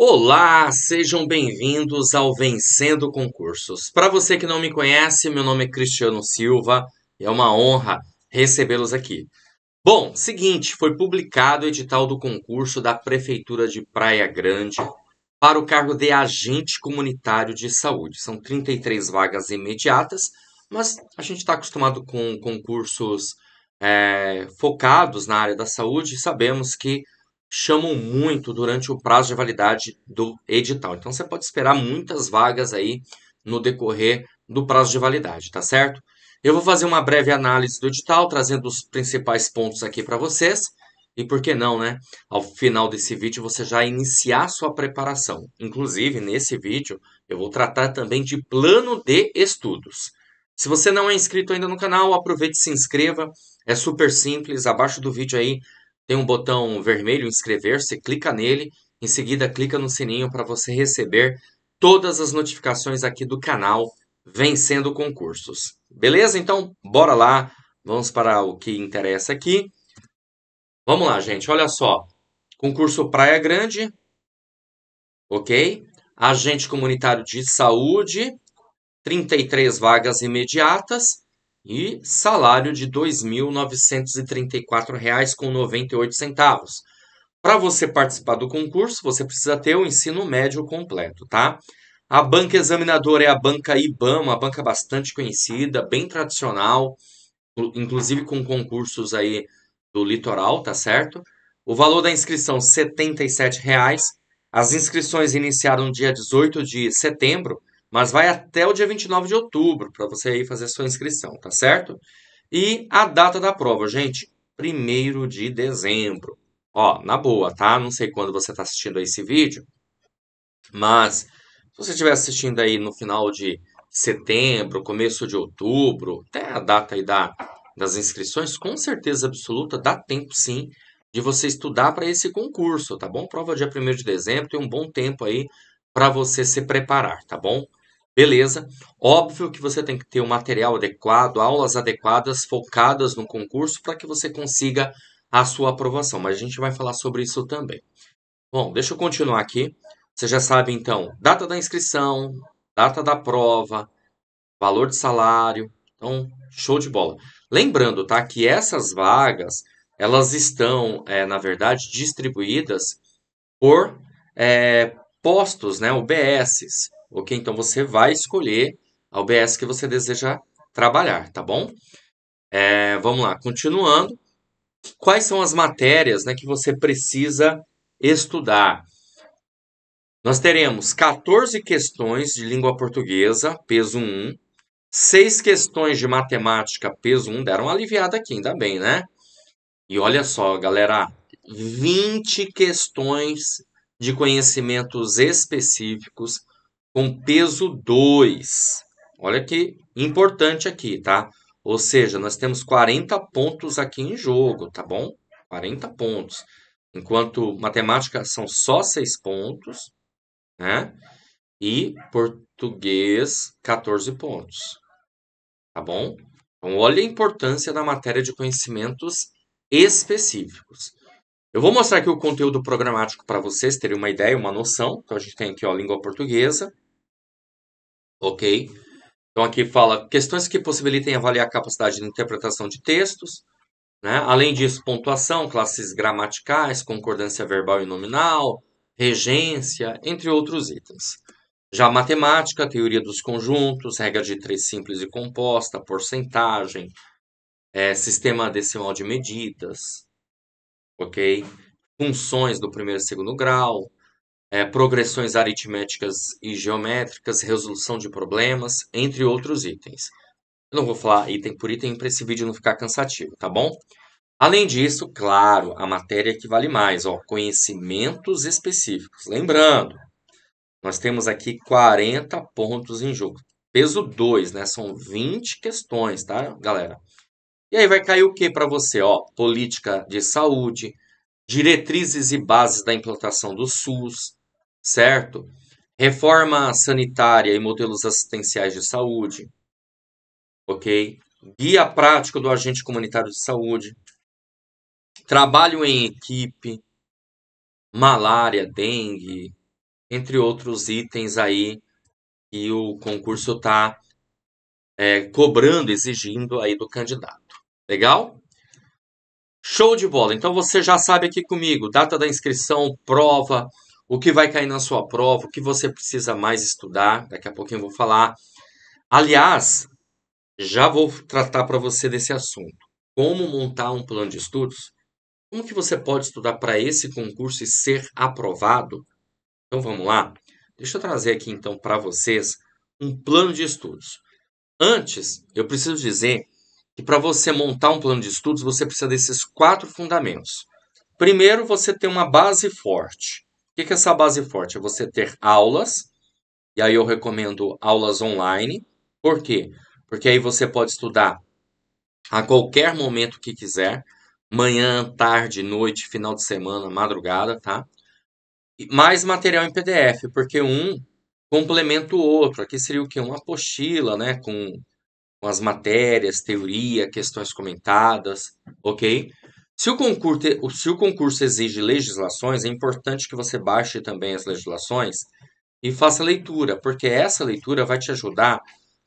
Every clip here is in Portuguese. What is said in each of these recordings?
Olá, sejam bem-vindos ao Vencendo Concursos. Para você que não me conhece, meu nome é Cristiano Silva e é uma honra recebê-los aqui. Bom, seguinte, foi publicado o edital do concurso da Prefeitura de Praia Grande para o cargo de agente comunitário de saúde. São 33 vagas imediatas, mas a gente está acostumado com concursos é, focados na área da saúde e sabemos que chamam muito durante o prazo de validade do edital. Então você pode esperar muitas vagas aí no decorrer do prazo de validade, tá certo? Eu vou fazer uma breve análise do edital, trazendo os principais pontos aqui para vocês. E por que não, né? Ao final desse vídeo você já iniciar sua preparação. Inclusive, nesse vídeo eu vou tratar também de plano de estudos. Se você não é inscrito ainda no canal, aproveite e se inscreva. É super simples. Abaixo do vídeo aí tem um botão vermelho inscrever, se clica nele, em seguida clica no sininho para você receber todas as notificações aqui do canal Vencendo Concursos. Beleza? Então, bora lá, vamos para o que interessa aqui. Vamos lá, gente, olha só. Concurso Praia Grande, ok? Agente Comunitário de Saúde, 33 vagas imediatas e salário de R$ 2.934,98. Para você participar do concurso, você precisa ter o ensino médio completo, tá? A banca examinadora é a banca IBAM, uma banca bastante conhecida, bem tradicional, inclusive com concursos aí do litoral, tá certo? O valor da inscrição R$ 77,00. As inscrições iniciaram no dia 18 de setembro mas vai até o dia 29 de outubro para você aí fazer sua inscrição, tá certo? E a data da prova, gente, 1 de dezembro. Ó, na boa, tá? Não sei quando você está assistindo a esse vídeo, mas se você estiver assistindo aí no final de setembro, começo de outubro, até a data aí da, das inscrições, com certeza absoluta, dá tempo sim de você estudar para esse concurso, tá bom? Prova dia 1 de dezembro, tem um bom tempo aí para você se preparar, tá bom? Beleza. Óbvio que você tem que ter um material adequado, aulas adequadas, focadas no concurso para que você consiga a sua aprovação, mas a gente vai falar sobre isso também. Bom, deixa eu continuar aqui. Você já sabe então, data da inscrição, data da prova, valor de salário. Então, show de bola. Lembrando, tá, que essas vagas, elas estão, é, na verdade, distribuídas por é, postos, né, UBSs ok? Então você vai escolher a OBS que você deseja trabalhar, tá bom? É, vamos lá, continuando. Quais são as matérias né, que você precisa estudar? Nós teremos 14 questões de língua portuguesa, peso 1, 6 questões de matemática, peso 1, deram uma aliviada aqui, ainda bem, né? E olha só, galera, 20 questões de conhecimentos específicos com peso 2. Olha que importante aqui, tá? Ou seja, nós temos 40 pontos aqui em jogo, tá bom? 40 pontos. Enquanto matemática são só 6 pontos, né? E português, 14 pontos. Tá bom? Então, olha a importância da matéria de conhecimentos específicos. Eu vou mostrar aqui o conteúdo programático para vocês terem uma ideia, uma noção. Então, a gente tem aqui ó, a língua portuguesa, ok? Então aqui fala questões que possibilitem avaliar a capacidade de interpretação de textos, né? Além disso, pontuação, classes gramaticais, concordância verbal e nominal, regência, entre outros itens. Já matemática, teoria dos conjuntos, regra de três simples e composta, porcentagem, é, sistema decimal de medidas, ok? Funções do primeiro e segundo grau, é, progressões aritméticas e geométricas, resolução de problemas, entre outros itens. Eu não vou falar item por item para esse vídeo não ficar cansativo, tá bom? Além disso, claro, a matéria que vale mais, ó, conhecimentos específicos. Lembrando, nós temos aqui 40 pontos em jogo. Peso 2, né? São 20 questões, tá, galera? E aí vai cair o que para você? Ó, política de saúde, diretrizes e bases da implantação do SUS, certo? Reforma sanitária e modelos assistenciais de saúde, ok? Guia prático do agente comunitário de saúde, trabalho em equipe, malária, dengue, entre outros itens aí que o concurso está é, cobrando, exigindo aí do candidato. Legal? Show de bola! Então você já sabe aqui comigo, data da inscrição, prova, o que vai cair na sua prova, o que você precisa mais estudar. Daqui a pouquinho eu vou falar. Aliás, já vou tratar para você desse assunto. Como montar um plano de estudos? Como que você pode estudar para esse concurso e ser aprovado? Então vamos lá. Deixa eu trazer aqui então para vocês um plano de estudos. Antes, eu preciso dizer que para você montar um plano de estudos, você precisa desses quatro fundamentos. Primeiro, você tem uma base forte que, que é essa base forte? É você ter aulas, e aí eu recomendo aulas online. Por quê? Porque aí você pode estudar a qualquer momento que quiser, manhã, tarde, noite, final de semana, madrugada, tá? Mais material em PDF, porque um complementa o outro. Aqui seria o que? Uma apostila, né? Com, com as matérias, teoria, questões comentadas, ok? Se o, concurso, se o concurso exige legislações, é importante que você baixe também as legislações e faça leitura, porque essa leitura vai te ajudar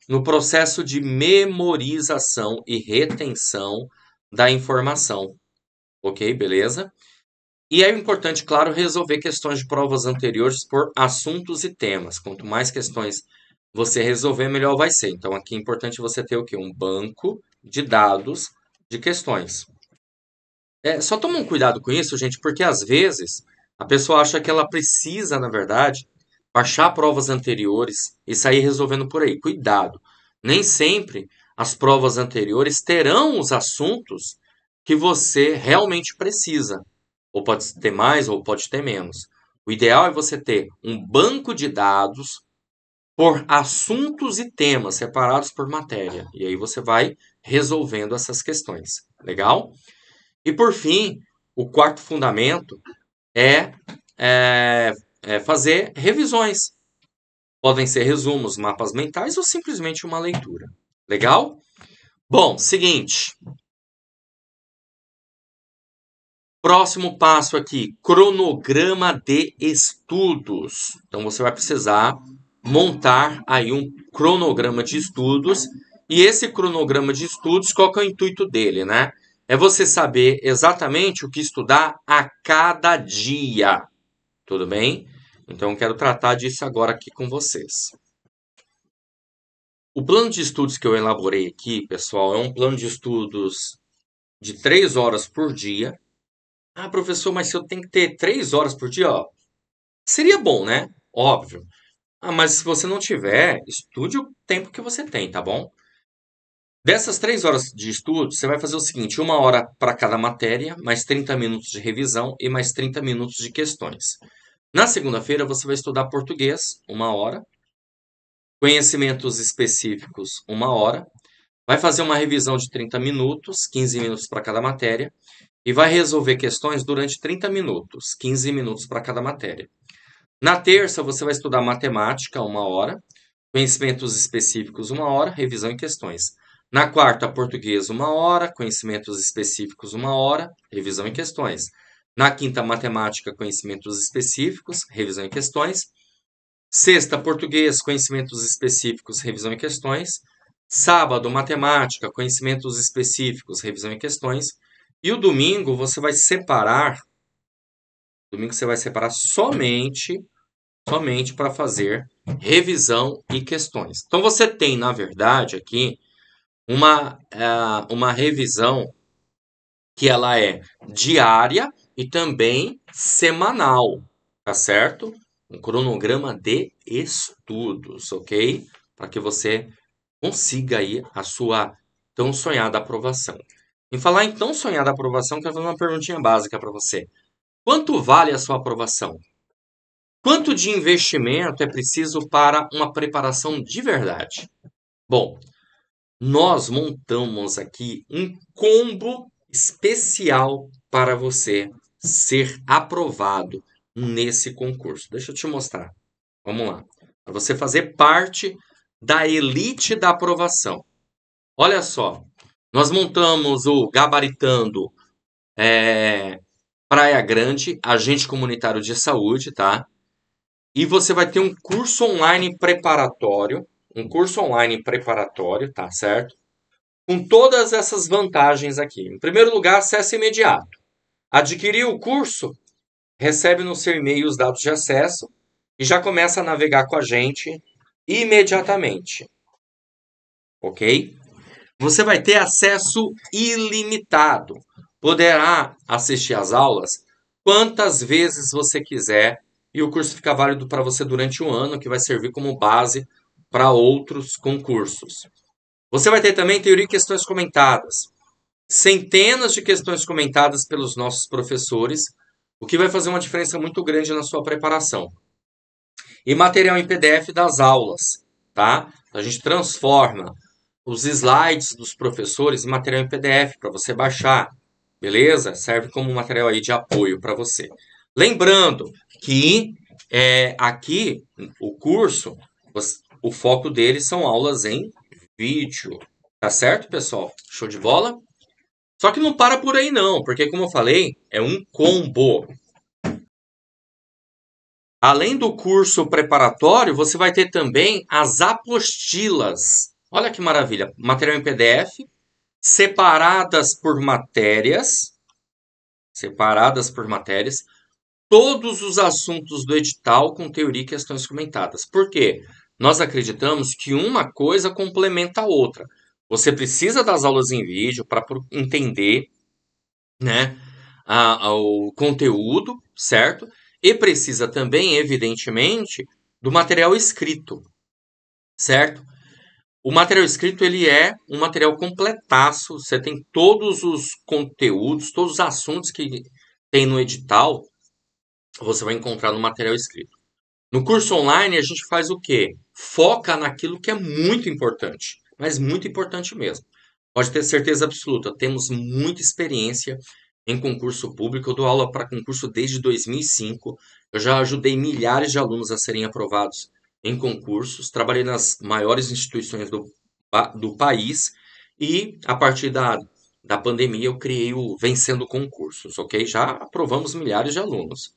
no processo de memorização e retenção da informação. Ok, beleza? E é importante, claro, resolver questões de provas anteriores por assuntos e temas. Quanto mais questões você resolver, melhor vai ser. Então, aqui é importante você ter o quê? Um banco de dados de questões. É, só toma um cuidado com isso, gente, porque às vezes a pessoa acha que ela precisa, na verdade, baixar provas anteriores e sair resolvendo por aí. Cuidado! Nem sempre as provas anteriores terão os assuntos que você realmente precisa. Ou pode ter mais, ou pode ter menos. O ideal é você ter um banco de dados por assuntos e temas separados por matéria. E aí você vai resolvendo essas questões. Legal? E por fim, o quarto fundamento é, é, é fazer revisões. Podem ser resumos, mapas mentais ou simplesmente uma leitura. Legal? Bom, seguinte. Próximo passo aqui, cronograma de estudos. Então você vai precisar montar aí um cronograma de estudos. E esse cronograma de estudos, qual é o intuito dele, né? é você saber exatamente o que estudar a cada dia. Tudo bem? Então, quero tratar disso agora aqui com vocês. O plano de estudos que eu elaborei aqui, pessoal, é um plano de estudos de três horas por dia. Ah, professor, mas se eu tenho que ter três horas por dia, ó, seria bom, né? Óbvio. Ah, mas se você não tiver, estude o tempo que você tem, tá bom? Dessas três horas de estudo, você vai fazer o seguinte: uma hora para cada matéria, mais 30 minutos de revisão e mais 30 minutos de questões. Na segunda-feira, você vai estudar português, uma hora, conhecimentos específicos, uma hora, vai fazer uma revisão de 30 minutos, 15 minutos para cada matéria, e vai resolver questões durante 30 minutos, 15 minutos para cada matéria. Na terça, você vai estudar matemática, uma hora, conhecimentos específicos, uma hora, revisão e questões. Na quarta, português, uma hora. Conhecimentos específicos, uma hora. Revisão em questões. Na quinta, matemática, conhecimentos específicos, revisão em questões. Sexta, português, conhecimentos específicos, revisão em questões. Sábado, matemática, conhecimentos específicos, revisão em questões. E o domingo você vai separar. Domingo você vai separar somente somente para fazer revisão e questões. Então você tem, na verdade, aqui uma, uh, uma revisão que ela é diária e também semanal, tá certo? Um cronograma de estudos, ok? Para que você consiga aí a sua tão sonhada aprovação. Em falar em tão sonhada aprovação, quero fazer uma perguntinha básica para você. Quanto vale a sua aprovação? Quanto de investimento é preciso para uma preparação de verdade? Bom, nós montamos aqui um combo especial para você ser aprovado nesse concurso. Deixa eu te mostrar. Vamos lá. Para você fazer parte da elite da aprovação. Olha só, nós montamos o Gabaritando é, Praia Grande, agente comunitário de saúde, tá? E você vai ter um curso online preparatório um curso online preparatório, tá certo? Com todas essas vantagens aqui. Em primeiro lugar, acesso imediato. Adquirir o curso, recebe no seu e-mail os dados de acesso e já começa a navegar com a gente imediatamente. Ok? Você vai ter acesso ilimitado. Poderá assistir às aulas quantas vezes você quiser e o curso fica válido para você durante um ano, que vai servir como base para outros concursos. Você vai ter também teoria e questões comentadas. Centenas de questões comentadas pelos nossos professores, o que vai fazer uma diferença muito grande na sua preparação. E material em PDF das aulas, tá? A gente transforma os slides dos professores em material em PDF para você baixar, beleza? Serve como material aí de apoio para você. Lembrando que é, aqui o curso o foco deles são aulas em vídeo. Tá certo, pessoal? Show de bola? Só que não para por aí não, porque como eu falei, é um combo. Além do curso preparatório, você vai ter também as apostilas. Olha que maravilha, material em PDF, separadas por matérias, separadas por matérias, todos os assuntos do edital com teoria e questões comentadas. Por quê? Nós acreditamos que uma coisa complementa a outra. Você precisa das aulas em vídeo para entender né, a, a, o conteúdo, certo? E precisa também, evidentemente, do material escrito, certo? O material escrito ele é um material completaço. Você tem todos os conteúdos, todos os assuntos que tem no edital, você vai encontrar no material escrito. No curso online, a gente faz o quê? Foca naquilo que é muito importante, mas muito importante mesmo. Pode ter certeza absoluta, temos muita experiência em concurso público. Eu dou aula para concurso desde 2005. Eu já ajudei milhares de alunos a serem aprovados em concursos. Trabalhei nas maiores instituições do, do país. E a partir da, da pandemia, eu criei o Vencendo Concursos, ok? Já aprovamos milhares de alunos.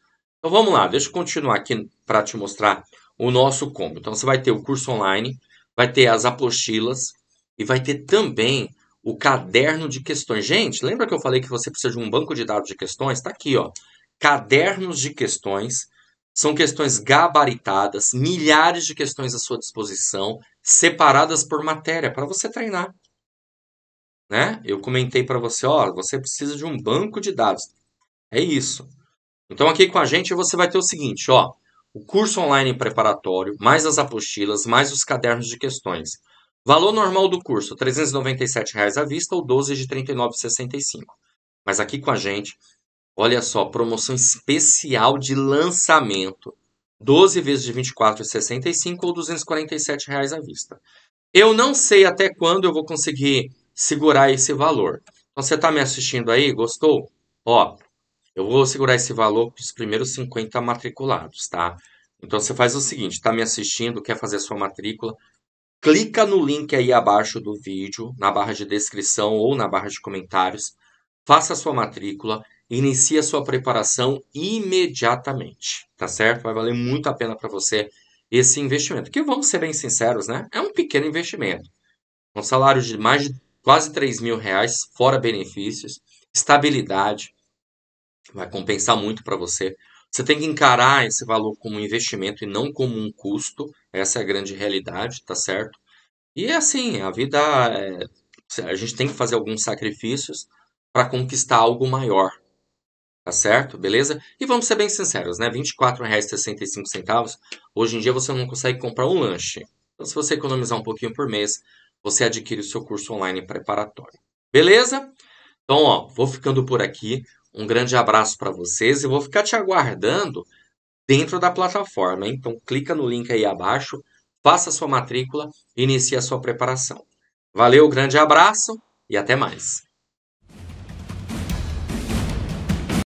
Então vamos lá, deixa eu continuar aqui para te mostrar o nosso combo. Então você vai ter o curso online, vai ter as apostilas e vai ter também o caderno de questões. Gente, lembra que eu falei que você precisa de um banco de dados de questões? Está aqui, ó. Cadernos de questões. São questões gabaritadas, milhares de questões à sua disposição, separadas por matéria, para você treinar. Né? Eu comentei para você, ó, você precisa de um banco de dados. É isso. Então aqui com a gente você vai ter o seguinte, ó, o curso online preparatório, mais as apostilas, mais os cadernos de questões. Valor normal do curso, R$ 397,00 à vista ou 12 de R$ 39,65. Mas aqui com a gente, olha só, promoção especial de lançamento. 12 vezes de R$ 24,65 ou R$ 247,00 à vista. Eu não sei até quando eu vou conseguir segurar esse valor. Então, você está me assistindo aí? Gostou? Ó, eu vou segurar esse valor para os primeiros 50 matriculados, tá? Então você faz o seguinte, está me assistindo, quer fazer a sua matrícula, clica no link aí abaixo do vídeo, na barra de descrição ou na barra de comentários, faça a sua matrícula, inicie a sua preparação imediatamente, tá certo? Vai valer muito a pena para você esse investimento, que vamos ser bem sinceros, né? É um pequeno investimento. Um salário de mais de quase 3 mil reais, fora benefícios, estabilidade, vai compensar muito para você. Você tem que encarar esse valor como um investimento e não como um custo. Essa é a grande realidade, tá certo? E é assim, a vida é... a gente tem que fazer alguns sacrifícios para conquistar algo maior. Tá certo? Beleza? E vamos ser bem sinceros, né? R$ 24,65 hoje em dia você não consegue comprar um lanche. Então, se você economizar um pouquinho por mês, você adquire o seu curso online preparatório. Beleza? Então, ó, vou ficando por aqui. Um grande abraço para vocês e vou ficar te aguardando dentro da plataforma. Então clica no link aí abaixo, faça sua matrícula e inicie a sua preparação. Valeu, grande abraço e até mais.